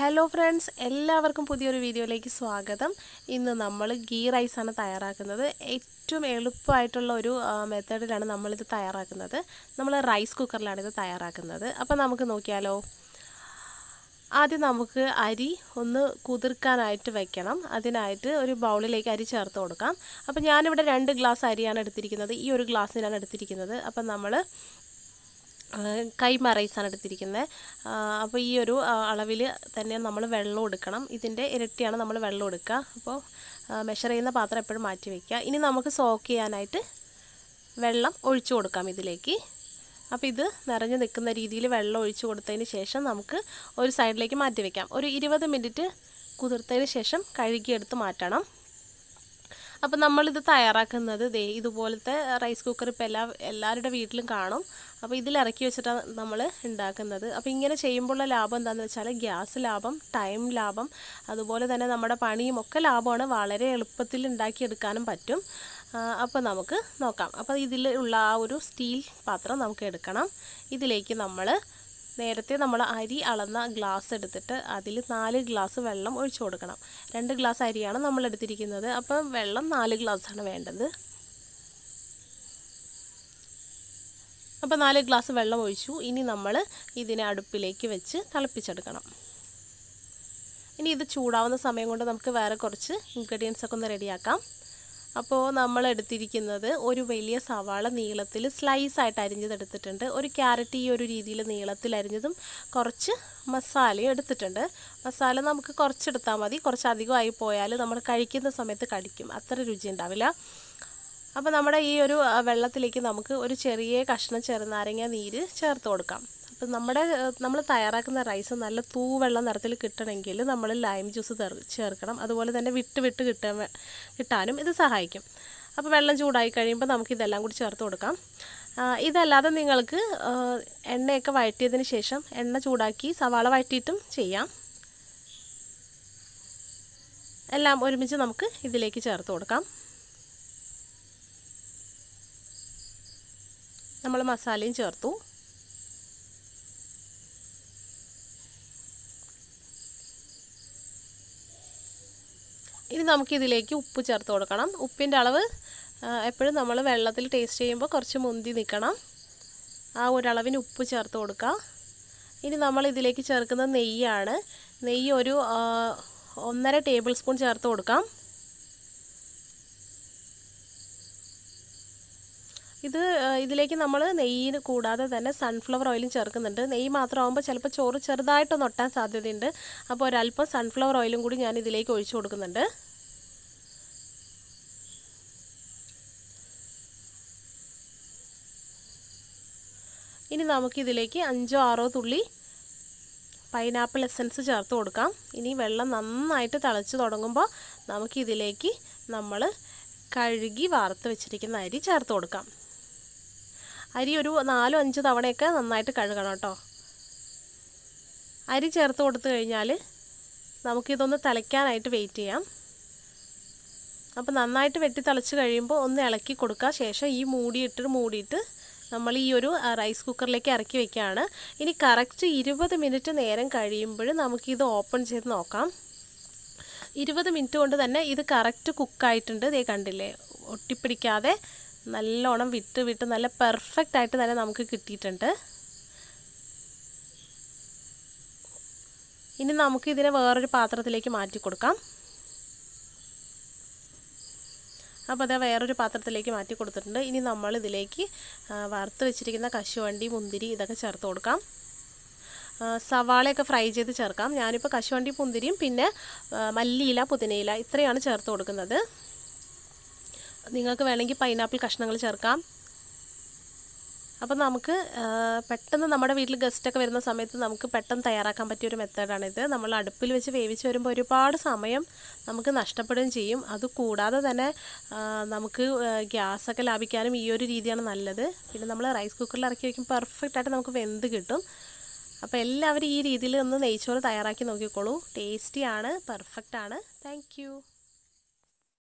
hello friends എല്ലാവർക്കും പുതിയൊരു വീഡിയോയിലേക്ക് സ്വാഗതം ഇന്ന് നമ്മൾ ഗീ റൈസാണ് തയ്യാറാക്കുന്നത് ഏറ്റവും എളുപ്പമായിട്ടുള്ള ഒരു മെത്തേഡിലാണ് നമ്മളിത് തയ്യാറാക്കുന്നത് നമ്മൾ റൈസ് കുക്കറിലാണ് ഇത് തയ്യാറാക്കുന്നത് അപ്പോൾ നമുക്ക് നോക്കിയാലോ ആദ്യം നമുക്ക് അരി ഒന്ന് കുതിർക്കാനായിട്ട് വെക്കണം അതിനായിട്ട് ഒരു ബൗളിലേക്ക് അരി ചേർത്ത് കൊടുക്കാം അപ്പോൾ ഞാനിവിടെ രണ്ട് ഗ്ലാസ് അരിയാണ് എടുത്തിരിക്കുന്നത് ഈ ഒരു ഗ്ലാസ്സിനാണ് എടുത്തിരിക്കുന്നത് അപ്പം നമ്മൾ കൈമ റൈസാണ് എടുത്തിരിക്കുന്നത് അപ്പോൾ ഈ ഒരു അളവിൽ തന്നെ നമ്മൾ വെള്ളം എടുക്കണം ഇതിൻ്റെ ഇരട്ടിയാണ് നമ്മൾ വെള്ളം എടുക്കുക അപ്പോൾ മെഷർ ചെയ്യുന്ന പാത്രം എപ്പോഴും മാറ്റി വയ്ക്കുക ഇനി നമുക്ക് സോക്ക് ചെയ്യാനായിട്ട് വെള്ളം ഒഴിച്ചു കൊടുക്കാം ഇതിലേക്ക് അപ്പോൾ ഇത് നിറഞ്ഞു നിൽക്കുന്ന രീതിയിൽ വെള്ളം ഒഴിച്ചു കൊടുത്തതിന് ശേഷം നമുക്ക് ഒരു സൈഡിലേക്ക് മാറ്റി വയ്ക്കാം ഒരു ഇരുപത് മിനിറ്റ് കുതിർത്തതിന് ശേഷം കഴുകിയെടുത്ത് മാറ്റണം അപ്പോൾ നമ്മളിത് തയ്യാറാക്കുന്നത് ദേ ഇതുപോലത്തെ റൈസ് കുക്കർ ഇപ്പോൾ എല്ലാ എല്ലാവരുടെ വീട്ടിലും കാണും അപ്പോൾ ഇറക്കി വെച്ചിട്ടാണ് നമ്മൾ ഉണ്ടാക്കുന്നത് അപ്പോൾ ഇങ്ങനെ ചെയ്യുമ്പോഴുള്ള ലാഭം എന്താണെന്ന് വെച്ചാൽ ഗ്യാസ് ലാഭം ടൈം ലാഭം അതുപോലെ തന്നെ നമ്മുടെ പണിയും ഒക്കെ ലാഭമാണ് വളരെ എളുപ്പത്തിൽ ഉണ്ടാക്കിയെടുക്കാനും പറ്റും അപ്പോൾ നമുക്ക് നോക്കാം അപ്പോൾ ഇതിലുള്ള ആ ഒരു സ്റ്റീൽ പാത്രം നമുക്ക് എടുക്കണം ഇതിലേക്ക് നമ്മൾ നേരത്തെ നമ്മൾ അരി അളന്ന ഗ്ലാസ് എടുത്തിട്ട് അതിൽ നാല് ഗ്ലാസ് വെള്ളം ഒഴിച്ചു കൊടുക്കണം രണ്ട് ഗ്ലാസ് അരിയാണ് നമ്മൾ എടുത്തിരിക്കുന്നത് അപ്പം വെള്ളം നാല് ഗ്ലാസ്സാണ് വേണ്ടത് അപ്പോൾ നാല് ഗ്ലാസ് വെള്ളം ഒഴിച്ചു ഇനി നമ്മൾ ഇതിനെ അടുപ്പിലേക്ക് വെച്ച് തിളപ്പിച്ചെടുക്കണം ഇനി ഇത് ചൂടാവുന്ന സമയം കൊണ്ട് നമുക്ക് വേറെ കുറച്ച് ഇൻഗ്രീഡിയൻസ് ഒക്കെ ഒന്ന് റെഡിയാക്കാം അപ്പോൾ നമ്മൾ എടുത്തിരിക്കുന്നത് ഒരു വലിയ സവാള നീളത്തിൽ സ്ലൈസായിട്ട് അരിഞ്ഞതെടുത്തിട്ടുണ്ട് ഒരു ക്യാരറ്റ് ഈ ഒരു രീതിയിൽ നീളത്തിൽ അരിഞ്ഞതും കുറച്ച് മസാലയും എടുത്തിട്ടുണ്ട് മസാല നമുക്ക് കുറച്ചെടുത്താൽ മതി കുറച്ച് അധികമായി പോയാൽ നമ്മൾ കഴിക്കുന്ന സമയത്ത് കടിക്കും അത്ര രുചി ഉണ്ടാവില്ല അപ്പോൾ നമ്മുടെ ഈ ഒരു വെള്ളത്തിലേക്ക് നമുക്ക് ഒരു ചെറിയ കഷ്ണം ചെറുനാരങ്ങ നീര് ചേർത്ത് കൊടുക്കാം അപ്പം നമ്മുടെ നമ്മൾ തയ്യാറാക്കുന്ന റൈസ് നല്ല തൂവെള്ള നിറത്തിൽ കിട്ടണമെങ്കിൽ നമ്മൾ ലൈം ജ്യൂസ് ചേർക്കണം അതുപോലെ തന്നെ വിട്ട് വിട്ട് കിട്ടാൻ കിട്ടാനും ഇത് സഹായിക്കും അപ്പോൾ വെള്ളം ചൂടായി കഴിയുമ്പോൾ നമുക്ക് ഇതെല്ലാം കൂടി ചേർത്ത് കൊടുക്കാം ഇതല്ലാതെ നിങ്ങൾക്ക് എണ്ണയൊക്കെ വഴറ്റിയതിന് ശേഷം എണ്ണ ചൂടാക്കി സവാള വഴറ്റിയിട്ടും ചെയ്യാം എല്ലാം ഒരുമിച്ച് നമുക്ക് ഇതിലേക്ക് ചേർത്ത് കൊടുക്കാം നമ്മൾ മസാലയും ചേർത്തു നമുക്കിതിലേക്ക് ഉപ്പ് ചേർത്ത് കൊടുക്കണം ഉപ്പിൻ്റെ അളവ് എപ്പോഴും നമ്മൾ വെള്ളത്തിൽ ടേസ്റ്റ് ചെയ്യുമ്പോൾ കുറച്ച് മുന്തി നിൽക്കണം ആ ഒരളവിന് ഉപ്പ് ചേർത്ത് കൊടുക്കുക ഇനി നമ്മൾ ഇതിലേക്ക് ചേർക്കുന്ന നെയ്യാണ് നെയ്യ് ഒരു ഒന്നര ടേബിൾ സ്പൂൺ ചേർത്ത് കൊടുക്കാം ഇത് ഇതിലേക്ക് നമ്മൾ നെയ്യിന് കൂടാതെ തന്നെ സൺഫ്ലവർ ഓയിലും ചേർക്കുന്നുണ്ട് നെയ്യ് മാത്രമാകുമ്പോൾ ചിലപ്പോൾ ചോറ് ചെറുതായിട്ടൊന്ന് ഒട്ടാൻ സാധ്യതയുണ്ട് അപ്പോൾ ഒരല്പം സൺഫ്ലവർ ഓയിലും കൂടി ഞാൻ ഇതിലേക്ക് ഒഴിച്ചു കൊടുക്കുന്നുണ്ട് ഇനി നമുക്കിതിലേക്ക് അഞ്ചോ ആറോ തുള്ളി പൈനാപ്പിൾ എസൻസ് ചേർത്ത് കൊടുക്കാം ഇനി വെള്ളം നന്നായിട്ട് തിളച്ച് തുടങ്ങുമ്പോൾ നമുക്കിതിലേക്ക് നമ്മൾ കഴുകി വാർത്ത് വെച്ചിരിക്കുന്ന അരി ചേർത്ത് കൊടുക്കാം അരി ഒരു നാലോ അഞ്ച് തവണയൊക്കെ നന്നായിട്ട് കഴുകണം കേട്ടോ അരി ചേർത്ത് കൊടുത്തു കഴിഞ്ഞാൽ നമുക്കിതൊന്ന് തിളയ്ക്കാനായിട്ട് വെയിറ്റ് ചെയ്യാം അപ്പോൾ നന്നായിട്ട് വെട്ടി തിളച്ച് കഴിയുമ്പോൾ ഒന്ന് ഇളക്കി കൊടുക്കുക ശേഷം ഈ മൂടിയിട്ട് മൂടിയിട്ട് നമ്മൾ ഈ ഒരു റൈസ് കുക്കറിലേക്ക് ഇറക്കി വെക്കുകയാണ് ഇനി കറക്റ്റ് ഇരുപത് മിനിറ്റ് നേരം കഴിയുമ്പോൾ നമുക്കിത് ഓപ്പൺ ചെയ്ത് നോക്കാം ഇരുപത് മിനിറ്റ് കൊണ്ട് തന്നെ ഇത് കറക്റ്റ് കുക്കായിട്ടുണ്ട് ഇതേ കണ്ടില്ലേ ഒട്ടിപ്പിടിക്കാതെ നല്ലോണം വിട്ട് വിട്ട് നല്ല പെർഫെക്റ്റ് ആയിട്ട് തന്നെ നമുക്ക് കിട്ടിയിട്ടുണ്ട് ഇനി നമുക്ക് ഇതിനെ വേറൊരു പാത്രത്തിലേക്ക് മാറ്റി കൊടുക്കാം അപ്പോൾ അത് വേറൊരു പാത്രത്തിലേക്ക് മാറ്റി കൊടുത്തിട്ടുണ്ട് ഇനി നമ്മൾ ഇതിലേക്ക് വറുത്ത് വെച്ചിരിക്കുന്ന കശുവണ്ടി മുന്തിരി ഇതൊക്കെ ചേർത്ത് കൊടുക്കാം സവാളയൊക്കെ ഫ്രൈ ചെയ്ത് ചേർക്കാം ഞാനിപ്പോൾ കശുവണ്ടി മുന്തിരിയും പിന്നെ മല്ലിയില പുതിനയില ഇത്രയാണ് ചേർത്ത് കൊടുക്കുന്നത് നിങ്ങൾക്ക് വേണമെങ്കിൽ പൈനാപ്പിൾ കഷ്ണങ്ങൾ ചേർക്കാം അപ്പോൾ നമുക്ക് പെട്ടെന്ന് നമ്മുടെ വീട്ടിൽ ഗസ്റ്റൊക്കെ വരുന്ന സമയത്ത് നമുക്ക് പെട്ടെന്ന് തയ്യാറാക്കാൻ പറ്റിയ ഒരു മെത്തേഡാണിത് നമ്മൾ അടുപ്പിൽ വെച്ച് വേവിച്ച് വരുമ്പോൾ ഒരുപാട് സമയം നമുക്ക് നഷ്ടപ്പെടുകയും ചെയ്യും അത് കൂടാതെ തന്നെ നമുക്ക് ഗ്യാസൊക്കെ ലാഭിക്കാനും ഈ ഒരു രീതിയാണ് നല്ലത് പിന്നെ നമ്മൾ റൈസ് കുക്കറിൽ ഇറക്കി വയ്ക്കുമ്പോൾ പെർഫെക്റ്റായിട്ട് നമുക്ക് വെന്ത് കിട്ടും അപ്പോൾ എല്ലാവരും ഈ രീതിയിൽ ഒന്ന് നെയ്ച്ചോറ് തയ്യാറാക്കി നോക്കിക്കോളൂ ടേസ്റ്റിയാണ് പെർഫെക്റ്റാണ് താങ്ക്